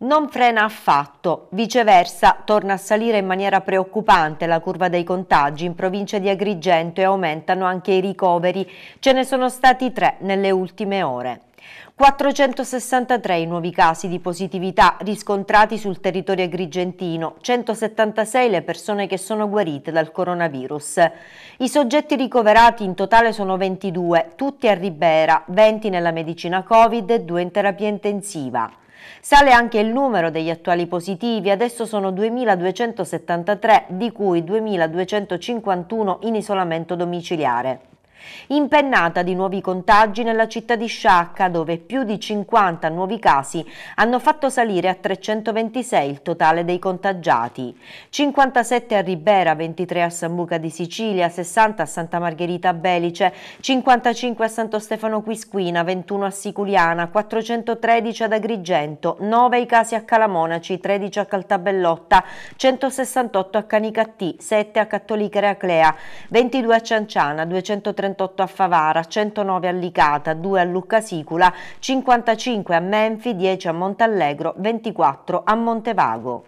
non frena affatto, viceversa torna a salire in maniera preoccupante la curva dei contagi in provincia di Agrigento e aumentano anche i ricoveri, ce ne sono stati tre nelle ultime ore. 463 i nuovi casi di positività riscontrati sul territorio agrigentino, 176 le persone che sono guarite dal coronavirus. I soggetti ricoverati in totale sono 22, tutti a Ribera, 20 nella medicina Covid e 2 in terapia intensiva. Sale anche il numero degli attuali positivi, adesso sono 2.273, di cui 2.251 in isolamento domiciliare. Impennata di nuovi contagi nella città di Sciacca, dove più di 50 nuovi casi hanno fatto salire a 326 il totale dei contagiati. 57 a Ribera, 23 a Sambuca di Sicilia, 60 a Santa Margherita Belice, 55 a Santo Stefano Quisquina, 21 a Siculiana, 413 ad Agrigento, 9 i casi a Calamonaci, 13 a Caltabellotta, 168 a Canicattì, 7 a Cattolica Reaclea, 22 a Cianciana, 230 138 a Favara, 109 a Licata, 2 a Lucca Sicula, 55 a Menfi, 10 a Montallegro, 24 a Montevago.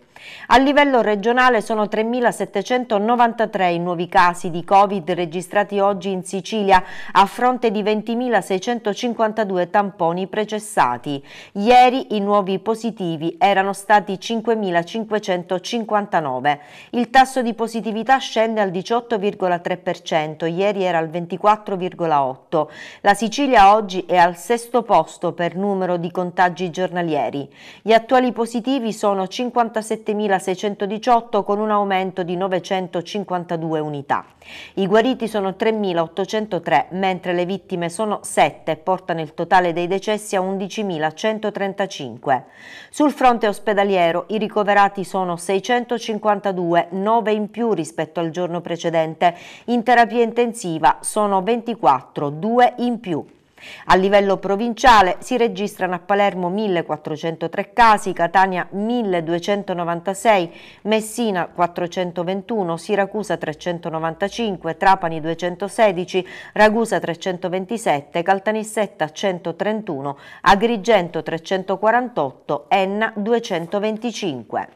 A livello regionale sono 3.793 i nuovi casi di Covid registrati oggi in Sicilia a fronte di 20.652 tamponi precessati. Ieri i nuovi positivi erano stati 5.559. Il tasso di positività scende al 18,3%, ieri era al 24,8%. La Sicilia oggi è al sesto posto per numero di contagi giornalieri. Gli attuali positivi sono 57 7.618 con un aumento di 952 unità. I guariti sono 3.803, mentre le vittime sono 7 e portano il totale dei decessi a 11.135. Sul fronte ospedaliero i ricoverati sono 652, 9 in più rispetto al giorno precedente. In terapia intensiva sono 24, 2 in più. A livello provinciale si registrano a Palermo 1403 casi, Catania 1296, Messina 421, Siracusa 395, Trapani 216, Ragusa 327, Caltanissetta 131, Agrigento 348, Enna 225.